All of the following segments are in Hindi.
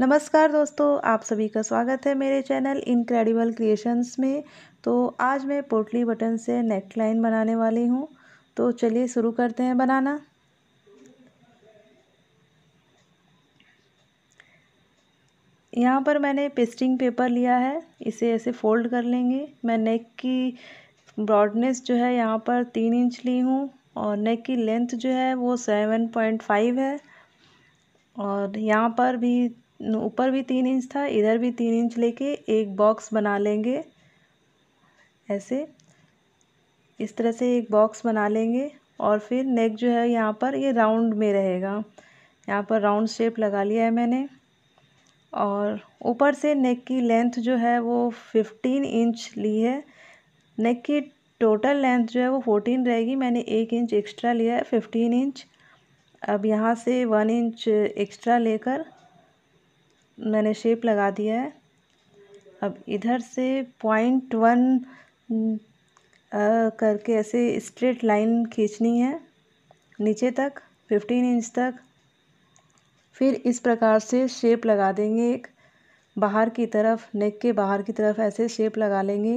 नमस्कार दोस्तों आप सभी का स्वागत है मेरे चैनल इनक्रेडिबल क्रिएशंस में तो आज मैं पोटली बटन से नेक लाइन बनाने वाली हूँ तो चलिए शुरू करते हैं बनाना यहाँ पर मैंने पेस्टिंग पेपर लिया है इसे ऐसे फोल्ड कर लेंगे मैं नेक की ब्रॉडनेस जो है यहाँ पर तीन इंच ली हूँ और नेक की लेंथ जो है वो सेवन पॉइंट फाइव है और यहाँ पर भी ऊपर भी तीन इंच था इधर भी तीन इंच लेके एक बॉक्स बना लेंगे ऐसे इस तरह से एक बॉक्स बना लेंगे और फिर नेक जो है यहाँ पर ये राउंड में रहेगा यहाँ पर राउंड शेप लगा लिया है मैंने और ऊपर से नेक की लेंथ जो है वो फिफ्टीन इंच ली है नेक की टोटल लेंथ जो है वो फोर्टीन रहेगी मैंने एक इंच एक्स्ट्रा लिया है फिफ्टीन इंच अब यहाँ से वन इंच एक्स्ट्रा लेकर मैंने शेप लगा दिया है अब इधर से पॉइंट वन करके ऐसे स्ट्रेट लाइन खींचनी है नीचे तक फिफ्टीन इंच तक फिर इस प्रकार से शेप लगा देंगे एक बाहर की तरफ नेक के बाहर की तरफ ऐसे शेप लगा लेंगे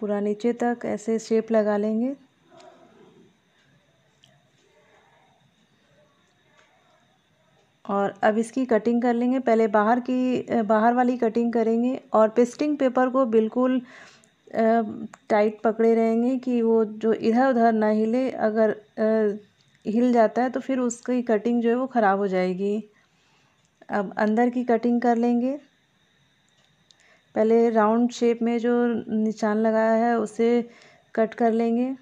पूरा नीचे तक ऐसे शेप लगा लेंगे और अब इसकी कटिंग कर लेंगे पहले बाहर की बाहर वाली कटिंग करेंगे और पेस्टिंग पेपर को बिल्कुल टाइट पकड़े रहेंगे कि वो जो इधर उधर ना हिले अगर हिल जाता है तो फिर उसकी कटिंग जो है वो ख़राब हो जाएगी अब अंदर की कटिंग कर लेंगे पहले राउंड शेप में जो निशान लगाया है उसे कट कर लेंगे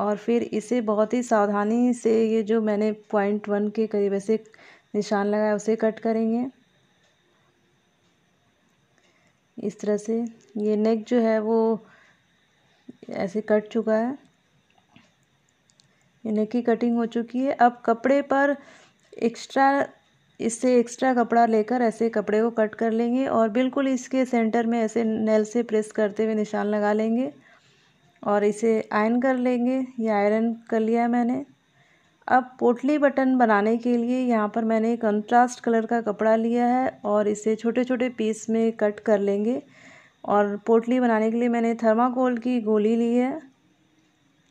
और फिर इसे बहुत ही सावधानी से ये जो मैंने पॉइंट वन के करीब ऐसे निशान लगाया उसे कट करेंगे इस तरह से ये नेक जो है वो ऐसे कट चुका है ये नेक की कटिंग हो चुकी है अब कपड़े पर एक्स्ट्रा इससे एक्स्ट्रा कपड़ा लेकर ऐसे कपड़े को कट कर लेंगे और बिल्कुल इसके सेंटर में ऐसे नेल से प्रेस करते हुए निशान लगा लेंगे और इसे आयन कर लेंगे ये आयरन कर लिया है मैंने अब पोटली बटन बनाने के लिए यहाँ पर मैंने कंट्रास्ट कलर का कपड़ा लिया है और इसे छोटे छोटे पीस में कट कर लेंगे और पोटली बनाने के लिए मैंने थर्माकोल की गोली ली है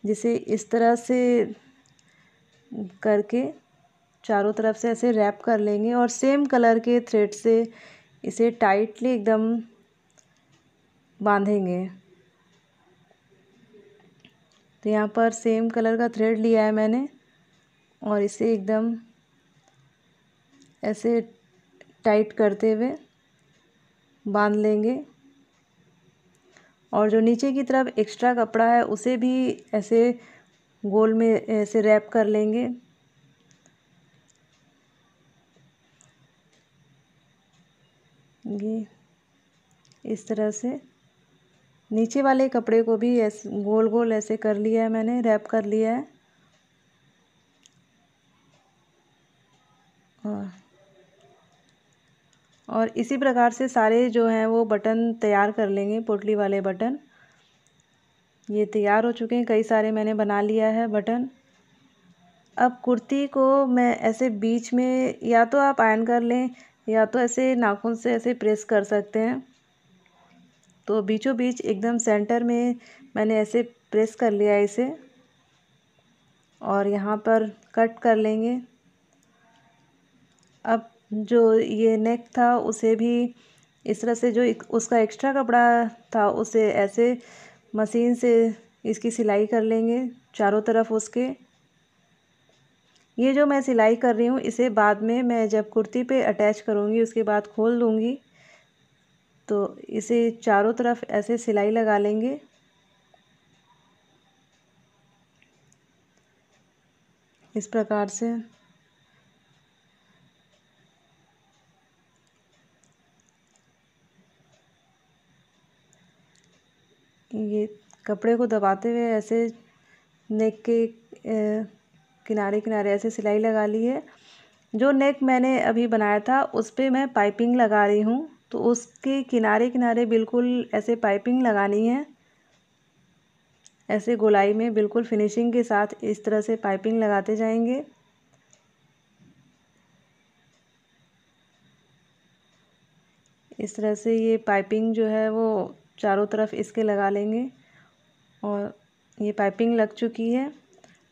जिसे इस तरह से करके चारों तरफ से ऐसे रैप कर लेंगे और सेम कलर के थ्रेड से इसे टाइटली एकदम बांधेंगे तो यहाँ पर सेम कलर का थ्रेड लिया है मैंने और इसे एकदम ऐसे टाइट करते हुए बांध लेंगे और जो नीचे की तरफ एक्स्ट्रा कपड़ा है उसे भी ऐसे गोल में ऐसे रैप कर लेंगे ये इस तरह से नीचे वाले कपड़े को भी ऐसे गोल गोल ऐसे कर लिया है मैंने रैप कर लिया है और इसी प्रकार से सारे जो हैं वो बटन तैयार कर लेंगे पोटली वाले बटन ये तैयार हो चुके हैं कई सारे मैंने बना लिया है बटन अब कुर्ती को मैं ऐसे बीच में या तो आप आयन कर लें या तो ऐसे नाखून से ऐसे प्रेस कर सकते हैं तो बीचों बीच एकदम सेंटर में मैंने ऐसे प्रेस कर लिया इसे और यहाँ पर कट कर लेंगे अब जो ये नेक था उसे भी इस तरह से जो उसका एक्स्ट्रा कपड़ा था उसे ऐसे मशीन से इसकी सिलाई कर लेंगे चारों तरफ उसके ये जो मैं सिलाई कर रही हूँ इसे बाद में मैं जब कुर्ती पे अटैच करूँगी उसके बाद खोल दूँगी तो इसे चारों तरफ ऐसे सिलाई लगा लेंगे इस प्रकार से ये कपड़े को दबाते हुए ऐसे नेक के किनारे किनारे ऐसे सिलाई लगा ली है जो नेक मैंने अभी बनाया था उस पर मैं पाइपिंग लगा रही हूँ तो उसके किनारे किनारे बिल्कुल ऐसे पाइपिंग लगानी है ऐसे गोलाई में बिल्कुल फिनिशिंग के साथ इस तरह से पाइपिंग लगाते जाएंगे इस तरह से ये पाइपिंग जो है वो चारों तरफ इसके लगा लेंगे और ये पाइपिंग लग चुकी है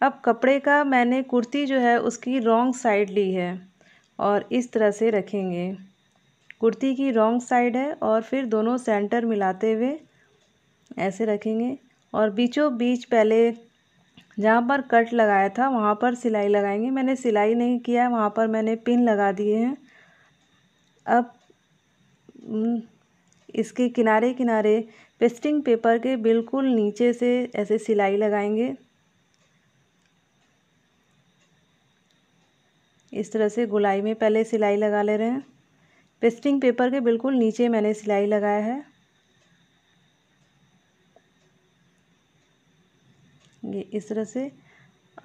अब कपड़े का मैंने कुर्ती जो है उसकी रॉन्ग साइड ली है और इस तरह से रखेंगे कुर्ती की रॉन्ग साइड है और फिर दोनों सेंटर मिलाते हुए ऐसे रखेंगे और बीचों बीच पहले जहाँ पर कट लगाया था वहाँ पर सिलाई लगाएंगे मैंने सिलाई नहीं किया है वहाँ पर मैंने पिन लगा दिए हैं अब इसके किनारे किनारे पेस्टिंग पेपर के बिल्कुल नीचे से ऐसे सिलाई लगाएंगे इस तरह से गुलाई में पहले सिलाई लगा ले रहे हैं पेस्टिंग पेपर के बिल्कुल नीचे मैंने सिलाई लगाया है ये इस तरह से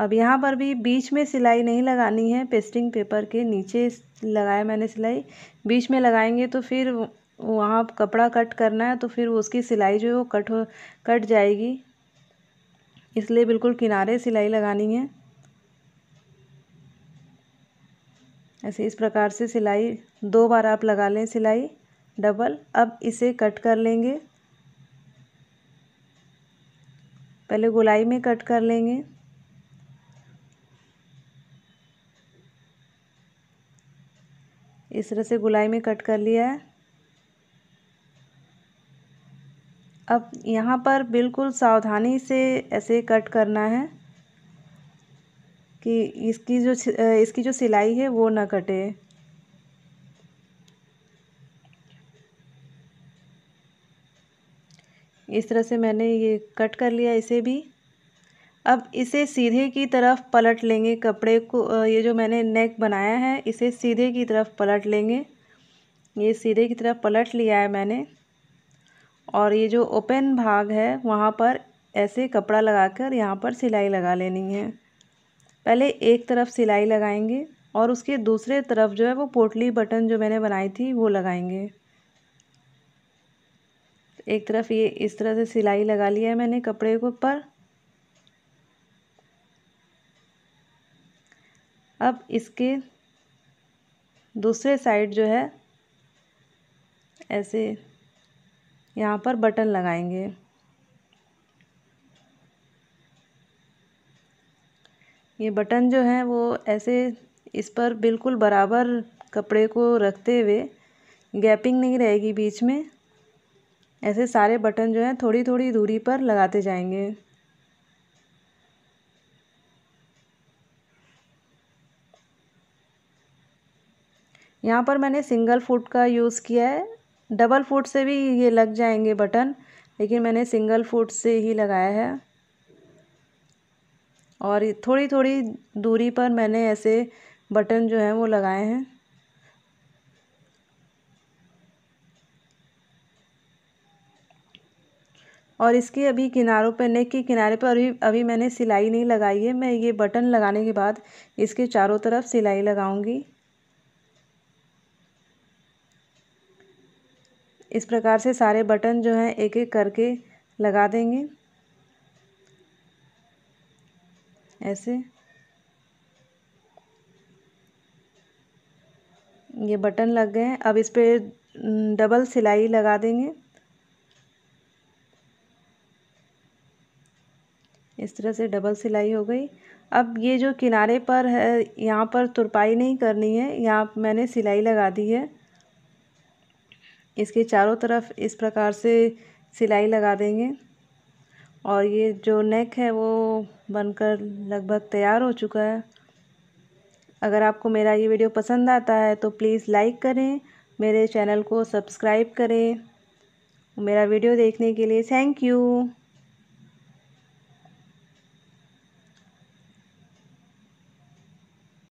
अब यहाँ पर भी बीच में सिलाई नहीं लगानी है पेस्टिंग पेपर के नीचे लगाया मैंने सिलाई बीच में लगाएंगे तो फिर वहाँ कपड़ा कट करना है तो फिर उसकी सिलाई जो है वो कट हो कट जाएगी इसलिए बिल्कुल किनारे सिलाई लगानी है ऐसे इस प्रकार से सिलाई दो बार आप लगा लें सिलाई डबल अब इसे कट कर लेंगे पहले गोलाई में कट कर लेंगे इस तरह से गोलाई में कट कर लिया है अब यहाँ पर बिल्कुल सावधानी से ऐसे कट करना है कि इसकी जो इसकी जो सिलाई है वो ना कटे इस तरह से मैंने ये कट कर लिया इसे भी अब इसे सीधे की तरफ पलट लेंगे कपड़े को ये जो मैंने नेक बनाया है इसे सीधे की तरफ पलट लेंगे ये सीधे की तरफ पलट लिया है मैंने और ये जो ओपन भाग है वहाँ पर ऐसे कपड़ा लगाकर यहाँ पर सिलाई लगा लेनी है पहले एक तरफ सिलाई लगाएंगे और उसके दूसरे तरफ जो है वो पोटली बटन जो मैंने बनाई थी वो लगाएंगे एक तरफ ये इस तरह से सिलाई लगा लिया है मैंने कपड़े के ऊपर अब इसके दूसरे साइड जो है ऐसे यहाँ पर बटन लगाएंगे ये बटन जो हैं वो ऐसे इस पर बिल्कुल बराबर कपड़े को रखते हुए गैपिंग नहीं रहेगी बीच में ऐसे सारे बटन जो हैं थोड़ी थोड़ी दूरी पर लगाते जाएंगे यहाँ पर मैंने सिंगल फुट का यूज़ किया है डबल फुट से भी ये लग जाएंगे बटन लेकिन मैंने सिंगल फुट से ही लगाया है और थोड़ी थोड़ी दूरी पर मैंने ऐसे बटन जो हैं वो लगाए हैं और इसके अभी किनारों पर नेक के किनारे पर अभी अभी मैंने सिलाई नहीं लगाई है मैं ये बटन लगाने के बाद इसके चारों तरफ सिलाई लगाऊंगी इस प्रकार से सारे बटन जो हैं एक एक करके लगा देंगे ऐसे ये बटन लग गए हैं अब इस पर डबल सिलाई लगा देंगे इस तरह से डबल सिलाई हो गई अब ये जो किनारे पर है यहाँ पर तुरपाई नहीं करनी है यहाँ मैंने सिलाई लगा दी है इसके चारों तरफ इस प्रकार से सिलाई लगा देंगे और ये जो नेक है वो बनकर लगभग तैयार हो चुका है अगर आपको मेरा ये वीडियो पसंद आता है तो प्लीज़ लाइक करें मेरे चैनल को सब्सक्राइब करें मेरा वीडियो देखने के लिए थैंक यू